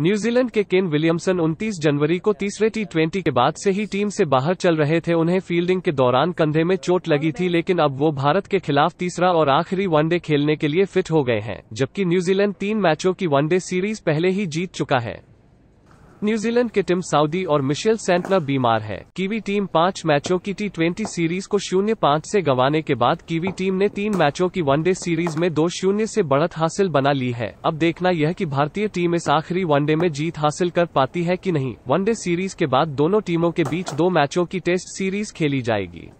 New Zealand के Kane Williamson 29 जनवरी को तीसरे टी के बाद से ही टीम से बाहर चल रहे थे उन्हें फील्डिंग के दौरान कंधे में चोट लगी थी लेकिन अब वो भारत के खिलाफ तीसरा और आखिरी वनडे खेलने के लिए फिट हो गए हैं जबकि न्यूजीलैंड तीन मैचों की वनडे सीरीज पहले ही जीत चुका है न्यूजीलैंड के टीम साउदी और मिशेल सेंटनर बीमार है कीवी टीम पाँच मैचों की टी ट्वेंटी सीरीज को शून्य पाँच ऐसी गंवाने के बाद कीवी टीम ने तीन मैचों की वनडे सीरीज में दो शून्य से बढ़त हासिल बना ली है अब देखना यह कि भारतीय टीम इस आखिरी वनडे में जीत हासिल कर पाती है कि नहीं वनडे सीरीज के बाद दोनों टीमों के बीच दो मैचों की टेस्ट सीरीज खेली जाएगी